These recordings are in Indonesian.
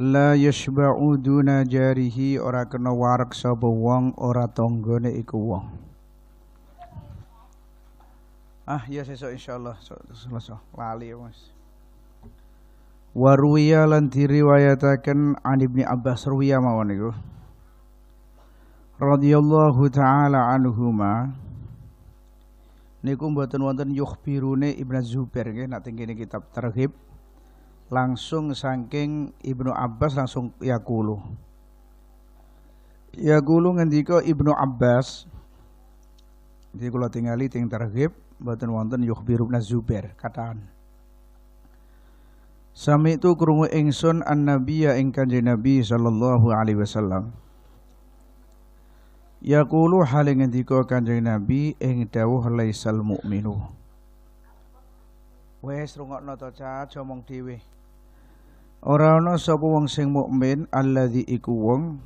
la yashba'u duna jarihi ora kena warak sapa wong ora tanggane iku wong Ah ya sesuk insyaallah selesai lali Mas Waruya lan diriwayataken an Ibnu Abbas ruwiya mawon iku radhiyallahu taala anhuma niku mboten wonten yukhbirune Ibnu Zubair nggih nak teng kitab Targhib langsung saking Ibnu Abbas langsung yakulu. Yakulu ngendika Ibnu Abbas jadi kula tingali ting tergib, mboten wonten yukhbiru bin Zubair kataan. Sami itu krungu ingsun an nabiya ing kanjeng Nabi sallallahu alaihi wasallam. Yaqulu hale ngendika kanjeng Nabi ing dawuh laisal mukminu. Wes rungokno to cah, jomong dhewe. Ora ana sapa wong sing mukmin di iku wong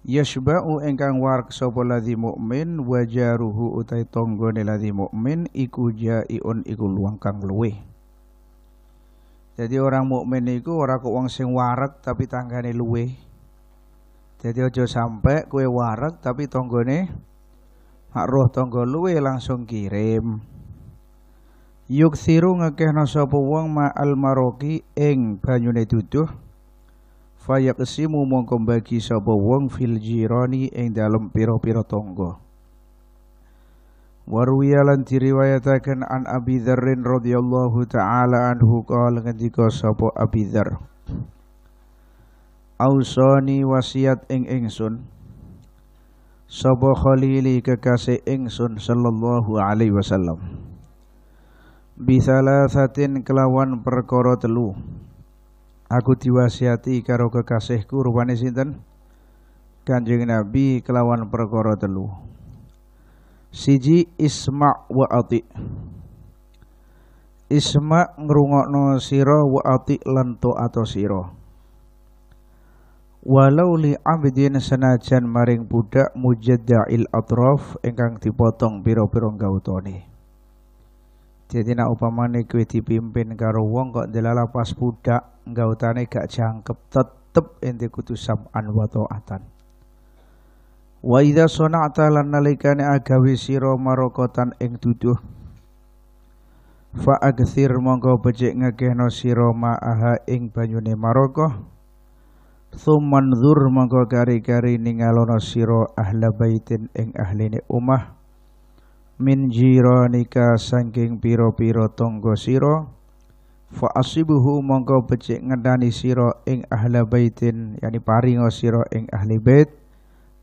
yasba'u ingkang warak sapa ladzi mukmin wajaruhu utai tonggone ladzi mukmin iku jaiun iku luang kang luweh. Jadi orang mukmin iku ora kok wong sing warak tapi tanggane luwe. Jadi ojo sampai kue warak tapi tonggone hak roh tonggo luwe langsung kirim. Yuk siru ngekeh nasopo wong ma al Maroki ing banyune duduh fayaqsimu mongko bagi sopo wong fil jironi ing dalem piro-piro tonggo Warwiya lan an Abi Dzarrin radhiyallahu taala anhu kal ngendika sopo Abi abidar. Ausoni wasiat ing ingsun Sopo khalili kekasih ingsun sallallahu alaihi wasallam Bisalah satin kelawan perkoro telu Aku diwasiati karo kekasihku rupane sinten Kanjeng Nabi kelawan perkoro telu Siji isma wa ati Isma ngrungokno sira wa ati lan atau siro. walau li abdin senajan maring budak mujaddail atraf ingkang dipotong pira-pira gautoni. Jadi nak upamane kui dipimpin karo wong kok delala pas budak utane gak jangkep tetep ente kudu sam'an wa ta'atan. Wa idza sana'ta lan nalikane agawe sira marokotan ing duduh Fa agthir mongko becik ngekehno sira ma'aha ing banyune maroko Thuman zur mongko kari-kari ningalono sira ahla baitin ing ahline umah min nika sangking piro-piro tonggo siro fa asibuhu mongko becik ngedani siro ing ahla baitin yani paringo siro ing ahli bait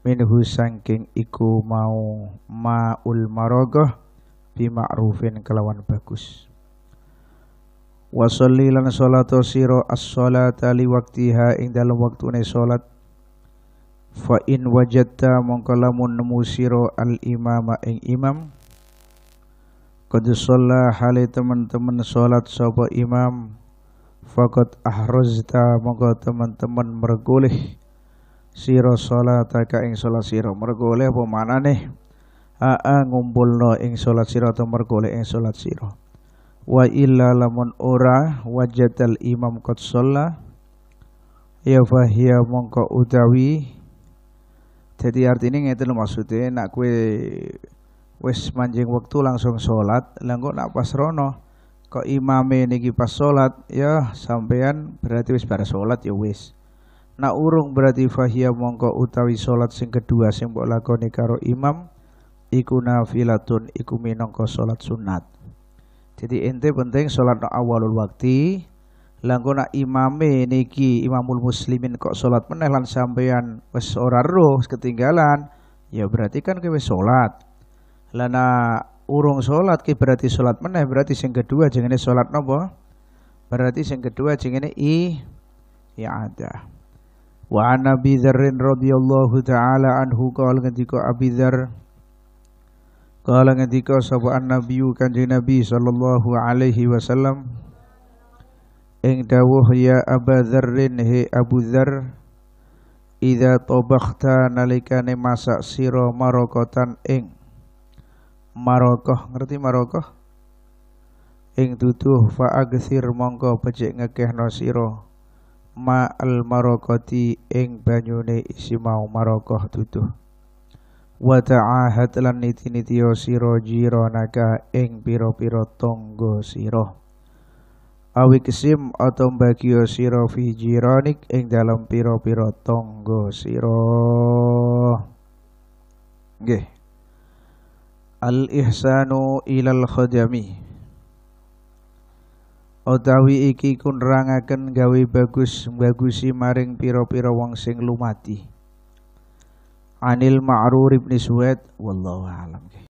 minhu sangking iku mau maul bi bima'rufin kelawan bagus wa sholli lan salatu siro as-salata li waktiha ing waktu wektune salat fa in wajadta mongko lamun nemu siro al imama ing imam Qad sholla teman-teman sholat sapa imam Fakat ahrozta moga teman-teman mergulih Siro sholataka ing sholat siro Mergulih apa mana nih Aa ngumpulno ing sholat siro atau mergulih ing sholat siro Wa illa lamun ora wajadal imam qad sholla Ya fahia mongko utawi Jadi artinya ngerti maksudnya Nak kue wis manjing waktu langsung sholat lah kok nak pas rono kok imame niki pas sholat ya sampean berarti wis bar sholat ya wis nak urung berarti fahia mongko utawi sholat sing kedua sing mbok lakoni karo imam iku nafilatun iku minangka sholat sunat jadi ente penting sholat no awalul waktu langko nak imame niki imamul muslimin kok sholat meneh sampean wis ora roh ketinggalan ya berarti kan kewe sholat Lana urung sholat ki berarti sholat meneh berarti sing kedua jengene sholat nopo berarti sing kedua jengene i ya ada wa an Nabi dzarrin radhiyallahu taala anhu qala ngendika abi dzar qala ngendika sapa an kan kanjeng nabi sallallahu alaihi wasallam eng dawuh ya Abu dzarrin he abu dzar Ida tobakta nalikane masak siro marokotan eng marokoh ngerti marokoh ing tutuh fa agsir mongko becik ngekehno sira ma al marokoti ing banyune isi mau marokoh duduh wa ta'ahad lan niti siro jiro naka ing piro pira tonggo sira awi kesim atau bagio siro fi jironik ing dalam piro-piro tonggo siro. Nggih. Al-ihsanu ilal khadami Otawi iki kunrangaken gawe bagus bagusi maring pira-pira wong sing lumati Anil Ma'rur ibn Suwaid wallahu alam